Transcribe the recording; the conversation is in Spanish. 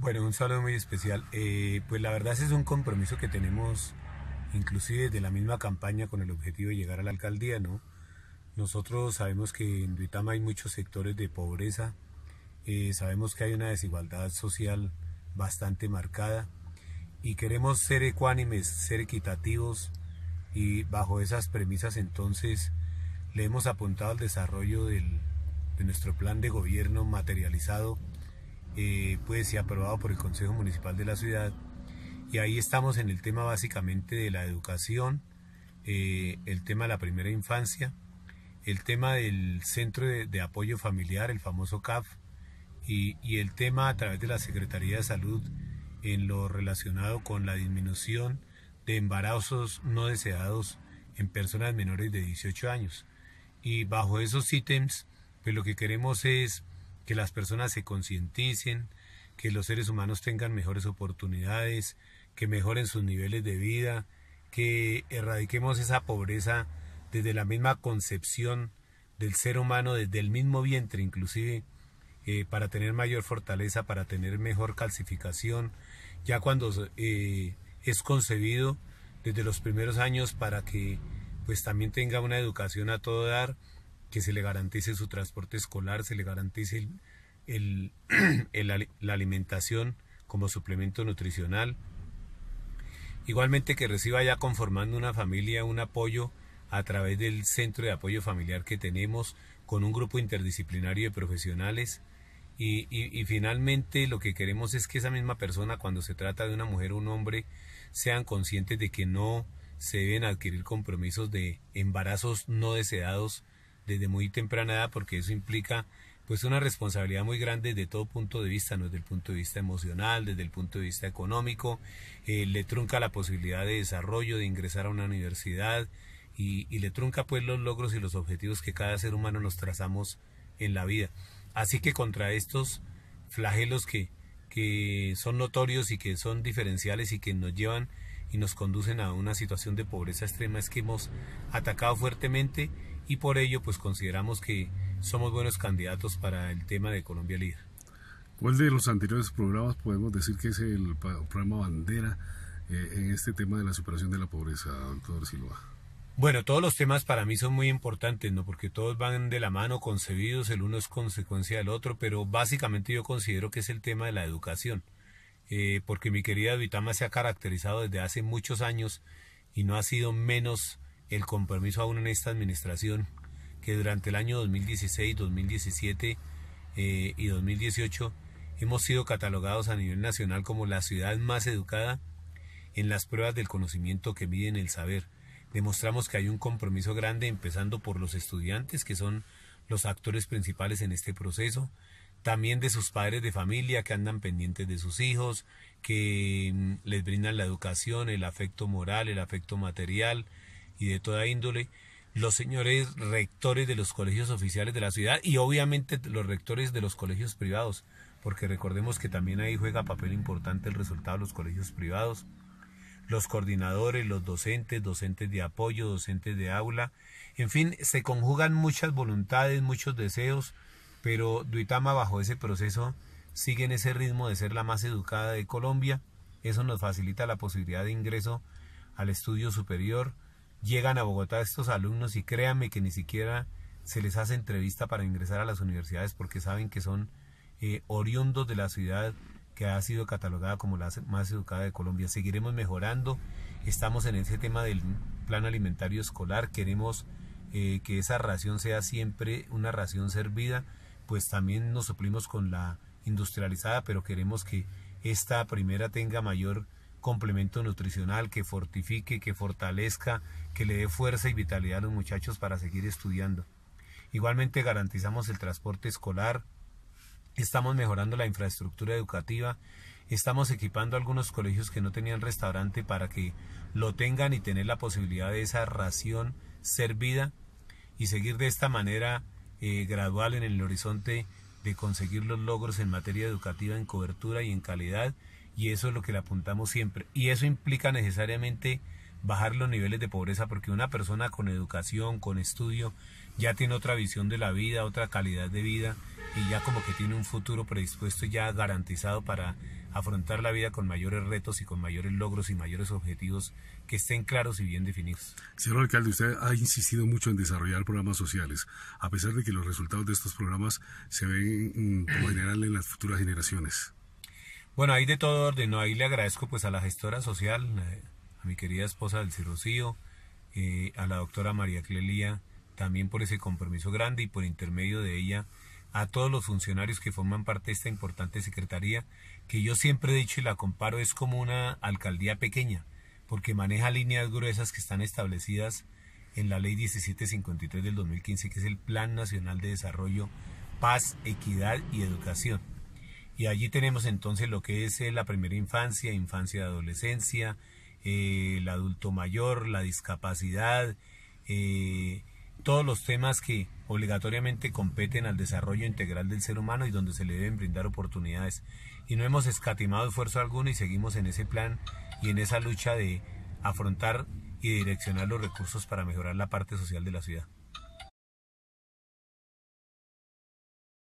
Bueno, un saludo muy especial. Eh, pues la verdad es un compromiso que tenemos inclusive desde la misma campaña con el objetivo de llegar a la alcaldía, ¿no? Nosotros sabemos que en Duitama hay muchos sectores de pobreza, eh, sabemos que hay una desigualdad social bastante marcada y queremos ser ecuánimes, ser equitativos y bajo esas premisas entonces le hemos apuntado al desarrollo de nuestro plan de gobierno materializado eh, puede ser aprobado por el Consejo Municipal de la ciudad. Y ahí estamos en el tema básicamente de la educación, eh, el tema de la primera infancia, el tema del Centro de, Apoyo Familiar, el famoso CAF, y, y, el tema a través de la Secretaría de Salud en lo relacionado con la disminución de embarazos no deseados en personas menores de 18 años. Y bajo esos ítems, pues lo que queremos es que las personas se concienticen, que los seres humanos tengan mejores oportunidades, que mejoren sus niveles de vida, que erradiquemos esa pobreza desde la misma concepción del ser humano, desde el mismo vientre inclusive, eh, para tener mayor fortaleza, para tener mejor calcificación, ya cuando eh, es concebido desde los primeros años para que pues también tenga una educación a todo dar que se le garantice su transporte escolar, se le garantice la alimentación como suplemento nutricional. Igualmente que reciba ya conformando una familia un apoyo a través del centro de apoyo familiar que tenemos con un grupo interdisciplinario de profesionales. y finalmente lo que queremos es que esa misma persona cuando se trata de una mujer o un hombre sean conscientes de que no se deben adquirir compromisos de embarazos no deseados desde muy temprana edad porque eso implica pues una responsabilidad muy grande desde todo punto de vista, ¿no? desde el punto de vista emocional, desde el punto de vista económico, eh, le trunca la posibilidad de desarrollo, de ingresar a una universidad y, le trunca pues los logros y los objetivos que cada ser humano nos trazamos en la vida. Así que contra estos flagelos que, que son notorios y que son diferenciales y que nos llevan y nos conducen a una situación de pobreza extrema es que hemos atacado fuertemente y por ello pues consideramos que somos buenos candidatos para el tema de Colombia Líder. ¿Cuál de los anteriores programas podemos decir que es el programa bandera eh, en este tema de la superación de la pobreza, doctor Silva? Bueno, todos los temas para mí son muy importantes, ¿no? Porque todos van de la mano, concebidos, el uno es consecuencia del otro, pero básicamente yo considero que es el tema de la educación. Eh, porque mi querida Vitama se ha caracterizado desde hace muchos años y no ha sido menos el compromiso aún en esta administración que durante el año 2016, 2017 eh, y 2018 hemos sido catalogados a nivel nacional como la ciudad más educada en las pruebas del conocimiento que miden el saber. Demostramos que hay un compromiso grande empezando por los estudiantes que son los actores principales en este proceso, también de sus padres de familia que andan pendientes de sus hijos, que mm, les brindan la educación, el afecto moral, el afecto material y de toda índole, los señores rectores de los colegios oficiales de la ciudad y obviamente los rectores de los colegios privados, porque recordemos que también ahí juega papel importante el resultado de los colegios privados, los coordinadores, los docentes, docentes de apoyo, docentes de aula, en fin, se conjugan muchas voluntades, muchos deseos, pero Duitama bajo ese proceso sigue en ese ritmo de ser la más educada de Colombia, eso nos facilita la posibilidad de ingreso al estudio superior, llegan a Bogotá estos alumnos y créanme que ni siquiera se les hace entrevista para ingresar a las universidades porque saben que son eh, oriundos de la ciudad que ha sido catalogada como la más educada de Colombia. Seguiremos mejorando, estamos en ese tema del plan alimentario escolar, queremos eh, que esa ración sea siempre una ración servida pues también nos suplimos con la industrializada, pero queremos que esta primera tenga mayor complemento nutricional, que fortifique, que fortalezca, que le dé fuerza y vitalidad a los muchachos para seguir estudiando. Igualmente garantizamos el transporte escolar, estamos mejorando la infraestructura educativa, estamos equipando algunos colegios que no tenían restaurante para que lo tengan y tener la posibilidad de esa ración servida y seguir de esta manera eh, gradual en el horizonte de conseguir los logros en materia educativa, en cobertura y en calidad, y eso es lo que le apuntamos siempre. Y eso implica necesariamente bajar los niveles de pobreza porque una persona con educación, con estudio, ya tiene otra visión de la vida, otra calidad de vida y ya como que tiene un futuro predispuesto ya garantizado para afrontar la vida con mayores retos y con mayores logros y mayores objetivos que estén claros y bien definidos. Señor alcalde, usted ha insistido mucho en desarrollar programas sociales, a pesar de que los resultados de estos programas se ven mm, como general en las futuras generaciones. Bueno, ahí de todo orden, ¿no? Ahí le agradezco pues a la gestora social, eh, a mi querida esposa del Rocío, eh, a la doctora María Clelia, también por ese compromiso grande y por intermedio de ella, a todos los funcionarios que forman parte de esta importante secretaría, que yo siempre he dicho y la comparo, es como una alcaldía pequeña, porque maneja líneas gruesas que están establecidas en la ley 1753 del 2015, que es el Plan Nacional de Desarrollo, Paz, Equidad y Educación. Y allí tenemos entonces lo que es eh, la primera infancia, infancia de adolescencia, eh, el adulto mayor, la discapacidad, eh, todos los temas que obligatoriamente competen al desarrollo integral del ser humano y donde se le deben brindar oportunidades. Y no hemos escatimado esfuerzo alguno y seguimos en ese plan y en esa lucha de afrontar y direccionar los recursos para mejorar la parte social de la ciudad.